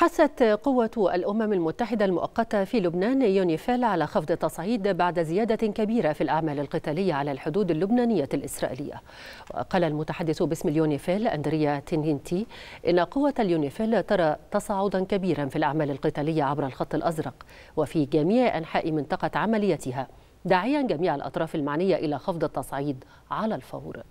حثت قوة الأمم المتحدة المؤقتة في لبنان يونيفيل على خفض التصعيد بعد زيادة كبيرة في الأعمال القتالية على الحدود اللبنانية الإسرائيلية وقال المتحدث باسم اليونيفيل أندريا تينينتي إن قوة اليونيفيل ترى تصاعدا كبيرا في الأعمال القتالية عبر الخط الأزرق وفي جميع أنحاء منطقة عمليتها داعيا جميع الأطراف المعنية إلى خفض التصعيد على الفور